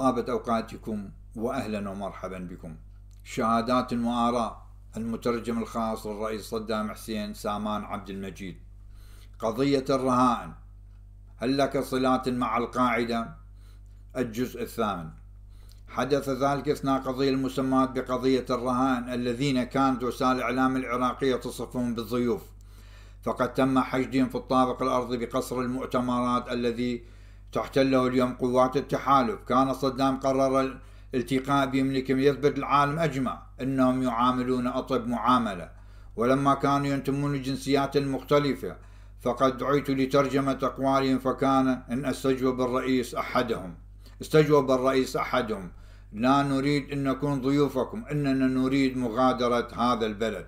طابت أوقاتكم وأهلا ومرحبا بكم شهادات وآراء المترجم الخاص للرئيس صدام حسين سامان عبد المجيد قضية الرهائن هل لك صلات مع القاعدة؟ الجزء الثامن حدث ذلك أثناء قضية المسماة بقضية الرهائن الذين كانت وسائل الإعلام العراقية تصفهم بالضيوف فقد تم حشدهم في الطابق الأرضي بقصر المؤتمرات الذي تحتله اليوم قوات التحالف كان صدام قرر الالتقاء بيملكهم يثبت العالم أجمع أنهم يعاملون أطيب معاملة ولما كانوا ينتمون الجنسيات المختلفة فقد دعيت لترجمة أقوالهم فكان إن استجوب الرئيس أحدهم استجوب الرئيس أحدهم لا نريد أن نكون ضيوفكم إننا نريد مغادرة هذا البلد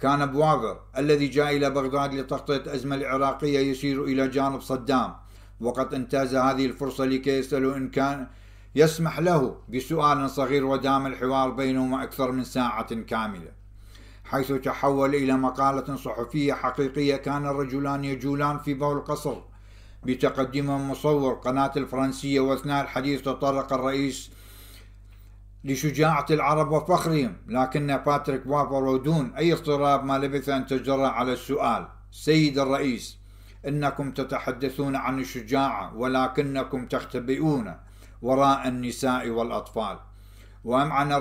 كان بواغر الذي جاء إلى بغداد لتغطية الأزمة العراقية يشير إلى جانب صدام وقد انتهز هذه الفرصة لكي يسأله إن كان يسمح له بسؤال صغير ودام الحوار بينهما أكثر من ساعة كاملة حيث تحول إلى مقالة صحفية حقيقية كان الرجلان يجولان في بول القصر بتقدم مصور قناة الفرنسية وأثناء الحديث تطرق الرئيس لشجاعة العرب وفخرهم لكن باتريك وافر ودون أي اضطراب ما لبث أن تجرأ على السؤال سيد الرئيس إنكم تتحدثون عن الشجاعة ولكنكم تختبئون وراء النساء والأطفال وأمعن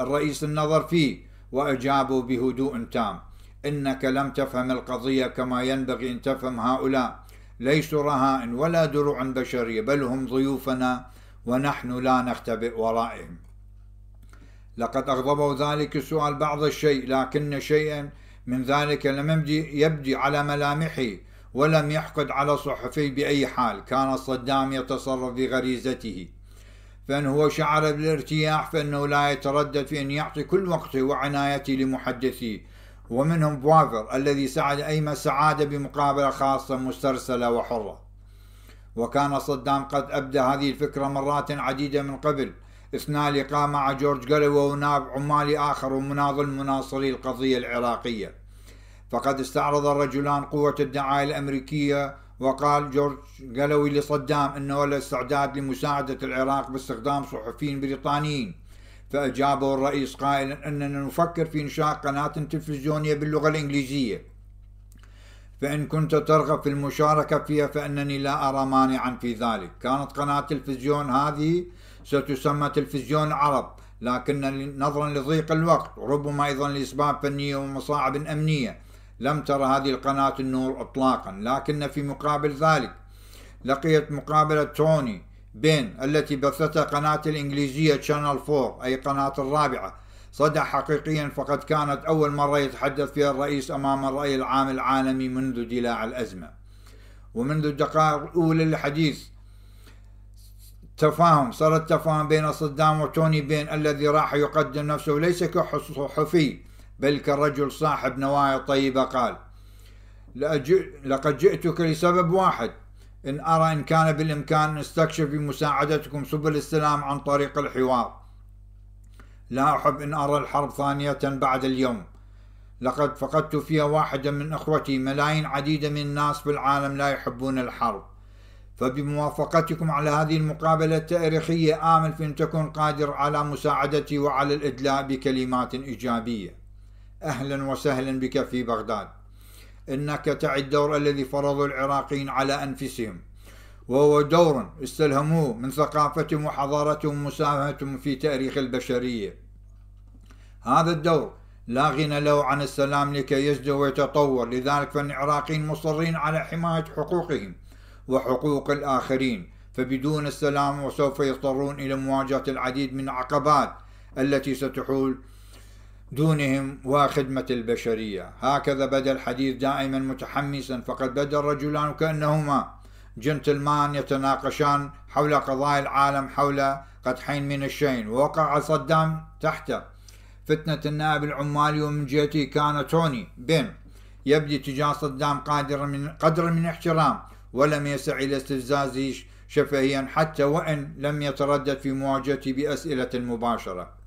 الرئيس النظر فيه وأجابوا بهدوء تام إنك لم تفهم القضية كما ينبغي أن تفهم هؤلاء ليسوا رهائن ولا دروع بشرية بل هم ضيوفنا ونحن لا نختبئ ورائهم لقد أغضبوا ذلك السؤال بعض الشيء لكن شيئا من ذلك لم يبدي على ملامحه ولم يحقد على صحفي بأي حال كان صدام يتصرف بغريزته فإن هو شعر بالارتياح فإنه لا يتردد في أن يعطي كل وقته وعنايته لمحدثيه ومنهم بوافر الذي سعد أيما سعادة بمقابلة خاصة مسترسلة وحرة وكان صدام قد أبدى هذه الفكرة مرات عديدة من قبل اثناء لقاء مع جورج جالوي وناب عمالي آخر ومناضل مناصري القضية العراقية فقد استعرض الرجلان قوة الدعاية الأمريكية وقال جورج قلوي لصدام أنه له استعداد لمساعدة العراق باستخدام صحفيين بريطانيين فأجابه الرئيس قائلا أننا نفكر في إنشاء قناة تلفزيونية باللغة الإنجليزية فإن كنت ترغب في المشاركة فيها فإنني لا أرى مانعا في ذلك كانت قناة تلفزيون هذه ستسمى تلفزيون عرب لكن نظرا لضيق الوقت وربما أيضا لأسباب فنية ومصاعب أمنية لم تر هذه القناة النور إطلاقا لكن في مقابل ذلك لقيت مقابلة توني بين التي بثتها قناة الإنجليزية شانل 4 أي قناة الرابعة صدى حقيقيا فقد كانت أول مرة يتحدث فيها الرئيس أمام الرأي العام العالمي منذ دلاع الأزمة ومنذ الدقائق الأولى للحديث تفاهم صار التفاهم بين صدام وتوني بين الذي راح يقدم نفسه ليس كصحفي بل كرجل صاحب نوايا طيبة قال لقد جئتك لسبب واحد إن أرى إن كان بالإمكان أن استكشف بمساعدتكم سبل السلام عن طريق الحوار لا أحب أن أرى الحرب ثانية بعد اليوم لقد فقدت فيها واحدا من إخوتي ملايين عديدة من الناس في العالم لا يحبون الحرب فبموافقتكم على هذه المقابلة التاريخية آمل في أن تكون قادر على مساعدتي وعلى الإدلاء بكلمات إيجابية أهلا وسهلا بك في بغداد إنك تعي الدور الذي فرضه العراقيين على أنفسهم وهو دور استلهموه من ثقافتهم وحضارتهم ومساهمتهم في تاريخ البشرية هذا الدور لا غنى له عن السلام لكي يزدهر ويتطور لذلك فالعراقيين مصرين على حماية حقوقهم وحقوق الآخرين فبدون السلام وسوف يضطرون إلى مواجهة العديد من العقبات التي ستحول دونهم وخدمة البشرية هكذا بدا الحديث دائما متحمسا فقد بدا الرجلان كأنهما جنتلمان يتناقشان حول قضايا العالم حول قدحين من الشين ووقع صدام تحته فتنة النائب العمالي ومن جهته كان توني بن يبدي تجاه صدام قادر من قدر من احترام ولم يسع إلى استفزازه شفهيا حتى وإن لم يتردد في مواجهته بأسئلة مباشرة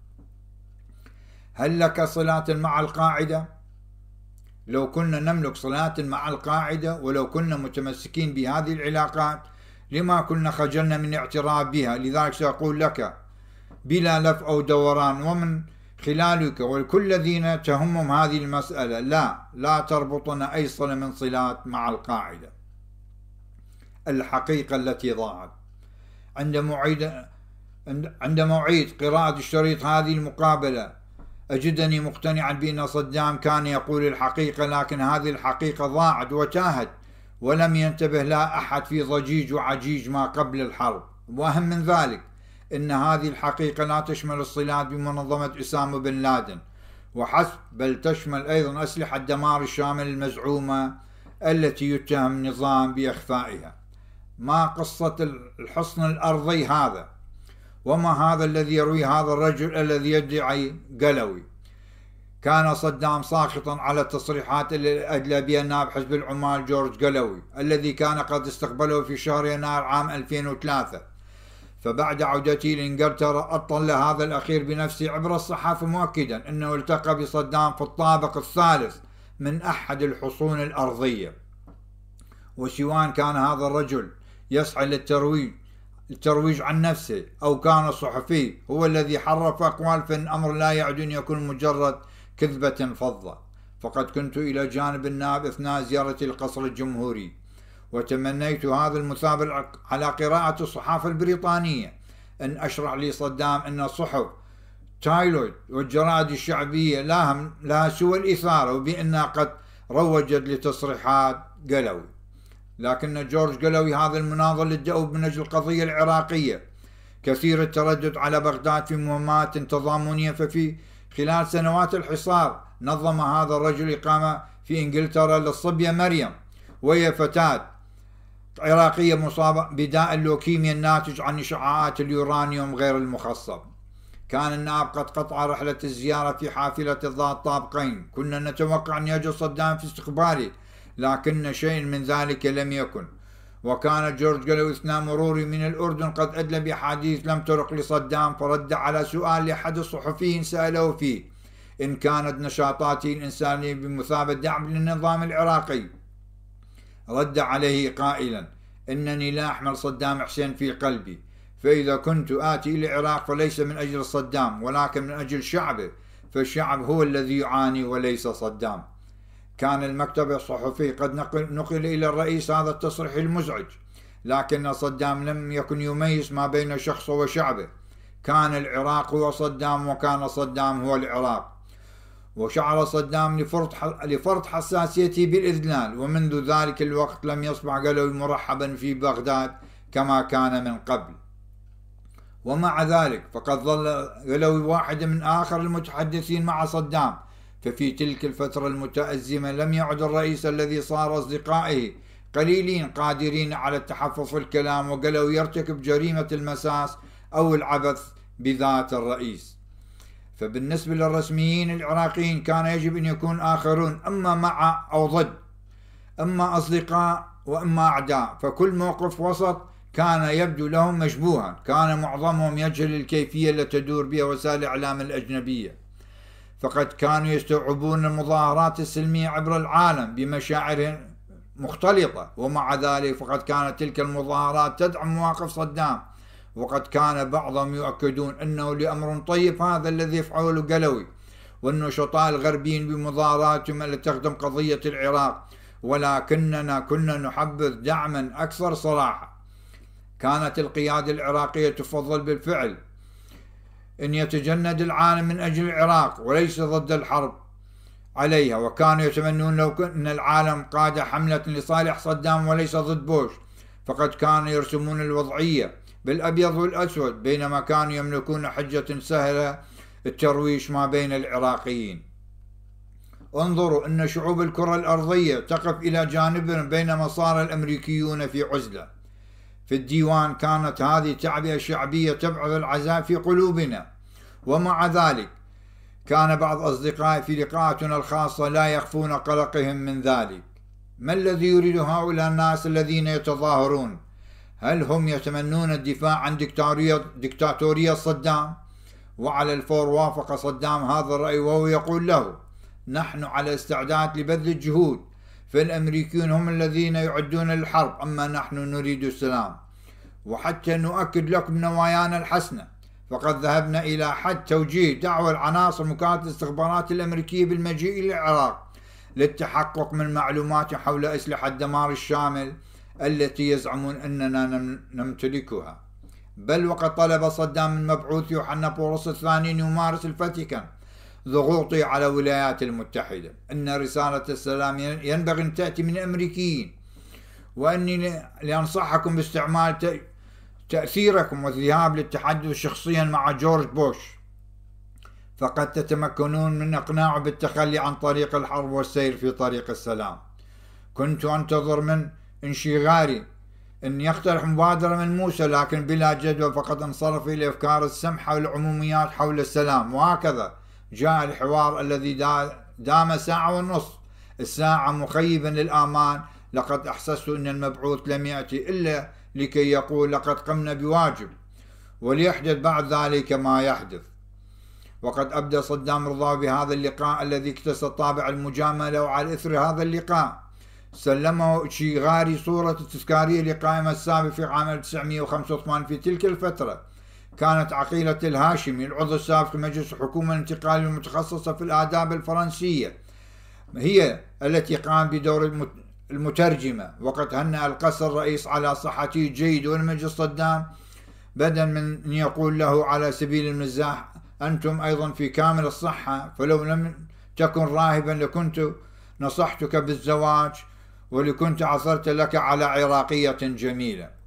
هل لك صلاة مع القاعدة؟ لو كنا نملك صلاة مع القاعدة ولو كنا متمسكين بهذه العلاقات لما كنا خجلنا من اعتراف بها لذلك سأقول لك بلا لف أو دوران ومن خلالك ولكل الذين تهمهم هذه المسألة لا لا تربطنا أي صلة من صلات مع القاعدة الحقيقة التي ضاعت عند معيد عند موعد قراءة الشريط هذه المقابلة أجدني مقتنعا بأن صدام كان يقول الحقيقة لكن هذه الحقيقة ضاعت وتاهت ولم ينتبه لا أحد في ضجيج وعجيج ما قبل الحرب وأهم من ذلك أن هذه الحقيقة لا تشمل الصلات بمنظمة أسامة بن لادن وحسب بل تشمل أيضا أسلحة دمار الشامل المزعومة التي يتهم النظام بإخفائها ما قصة الحصن الأرضي هذا وما هذا الذي يرويه هذا الرجل الذي يدعي قلوي كان صدام ساخطا على التصريحات أدلى بها نائب حزب العمال جورج قلوي الذي كان قد استقبله في شهر يناير عام 2003 فبعد عودته لإنجلترا أطل هذا الأخير بنفسه عبر الصحافة مؤكدا أنه التقى بصدام في الطابق الثالث من أحد الحصون الأرضية وسواء كان هذا الرجل يسعى للترويج الترويج عن نفسه أو كان الصحفي هو الذي حرف أقوال فإن امر لا يعد أن يكون مجرد كذبة فظة فقد كنت إلى جانب النائب أثناء زيارة القصر الجمهوري وتمنيت هذا المثابر على قراءة الصحافة البريطانية أن أشرح لي صدام أن الصحف تايلود والجرائد الشعبية لاهم لها سوى الإثارة وبأنها قد روجت لتصريحات قلوي لكن جورج قلوي هذا المناضل للجوب من أجل القضية العراقية كثير التردد على بغداد في مهمات تضامنية ففي خلال سنوات الحصار نظم هذا الرجل إقامة في إنجلترا للصبية مريم وهي فتاة عراقية مصابة بداء اللوكيميا الناتج عن إشعاعات اليورانيوم غير المخصب كان النائب قد قطع رحلة الزيارة في حافلة ذات طابقين كنا نتوقع أن يجد صدام في استقباله لكن شيء من ذلك لم يكن وكان جورج جلو أثناء مروري من الأردن قد أدلى بأحاديث لم ترق لصدام فرد على سؤال لأحد الصحفيين سأله فيه إن كانت نشاطاته الإنسانية بمثابة دعم للنظام العراقي رد عليه قائلا إنني لا أحمل صدام حسين في قلبي فإذا كنت آتي إلى العراق فليس من أجل صدام ولكن من أجل شعبه فالشعب هو الذي يعاني وليس صدام كان المكتب الصحفي قد نقل, نقل إلى الرئيس هذا التصريح المزعج لكن صدام لم يكن يميز ما بين شخصه وشعبه كان العراق هو صدام وكان صدام هو العراق وشعر صدام لفرط حساسيته بالإذلال ومنذ ذلك الوقت لم يصبح قلوي مرحبا في بغداد كما كان من قبل ومع ذلك فقد ظل قلوي واحد من آخر المتحدثين مع صدام ففي تلك الفترة المتأزمة لم يعد الرئيس الذي صار أصدقائه قليلين قادرين على التحفظ في الكلام وقالوا يرتكب جريمة المساس أو العبث بذات الرئيس فبالنسبة للرسميين العراقيين كان يجب أن يكون آخرون أما مع أو ضد أما أصدقاء وأما أعداء فكل موقف وسط كان يبدو لهم مشبوها كان معظمهم يجهل الكيفية التي تدور بها وسائل الإعلام الأجنبية فقد كانوا يستوعبون المظاهرات السلمية عبر العالم بمشاعر مختلطة ومع ذلك فقد كانت تلك المظاهرات تدعم مواقف صدام وقد كان بعضهم يؤكدون أنه لأمر طيب هذا الذي يفعله قلوي والنشطاء الغربيين بمظاهراتهم التي تخدم قضية العراق ولكننا كنا نحبذ دعما أكثر صراحة كانت القيادة العراقية تفضل بالفعل أن يتجند العالم من أجل العراق وليس ضد الحرب عليها وكانوا يتمنون لو أن العالم قاد حملة لصالح صدام وليس ضد بوش فقد كانوا يرسمون الوضعية بالأبيض والأسود بينما كانوا يملكون حجة سهلة الترويش ما بين العراقيين انظروا أن شعوب الكرة الأرضية تقف إلى جانبهم بينما صار الأمريكيون في عزلة في الديوان كانت هذه تعبئة شعبية تبعث العزاء في قلوبنا ومع ذلك كان بعض أصدقائي في لقاءاتنا الخاصة لا يخفون قلقهم من ذلك ما الذي يريد هؤلاء الناس الذين يتظاهرون هل هم يتمنون الدفاع عن دكتاتورية, دكتاتورية صدام وعلى الفور وافق صدام هذا الرأي وهو يقول له نحن على استعداد لبذل الجهود فالأمريكيون هم الذين يعدون للحرب أما نحن نريد السلام وحتى نؤكد لكم نوايانا الحسنه فقد ذهبنا إلى حد توجيه دعوى العناصر مكافحة الاستخبارات الأمريكية بالمجيء إلى العراق للتحقق من معلومات حول أسلحة الدمار الشامل التي يزعمون أننا نمتلكها بل وقد طلب صدام من مبعوث يوحنا بولس الثاني أن يمارس الفاتيكان ضغوطي على الولايات المتحدة أن رسالة السلام ينبغي أن تأتي من الأمريكيين وأني لأنصحكم باستعمال تأثيركم والذهاب للتحدث شخصيا مع جورج بوش فقد تتمكنون من إقناعه بالتخلي عن طريق الحرب والسير في طريق السلام كنت أنتظر من انشغاري أن يقترح مبادرة من موسى لكن بلا جدوى فقد انصرف إلى أفكار السمحة والعموميات حول السلام وهكذا جاء الحوار الذي دام ساعة ونصف الساعة مخيبا للآمان لقد أحسست أن المبعوث لم يأتي إلا لكي يقول لقد قمنا بواجب وليحدث بعد ذلك ما يحدث وقد أبدى صدام رضا بهذا اللقاء الذي اكتسب طابع المجاملة وعلى إثر هذا اللقاء سلمه شيغاري صورة التذكارية لقائمة السابق في عام 1985 في تلك الفترة كانت عقيلة الهاشمي العضو السابق في مجلس الحكومة الانتقالي المتخصصة في الآداب الفرنسية هي التي قام بدور المترجمة وقد هنأ القصر الرئيس على صحته جيد والمجلس صدام بدلا من أن يقول له على سبيل المزاح أنتم أيضا في كامل الصحة فلو لم تكن راهبا لكنت نصحتك بالزواج ولكنت عثرت لك على عراقية جميلة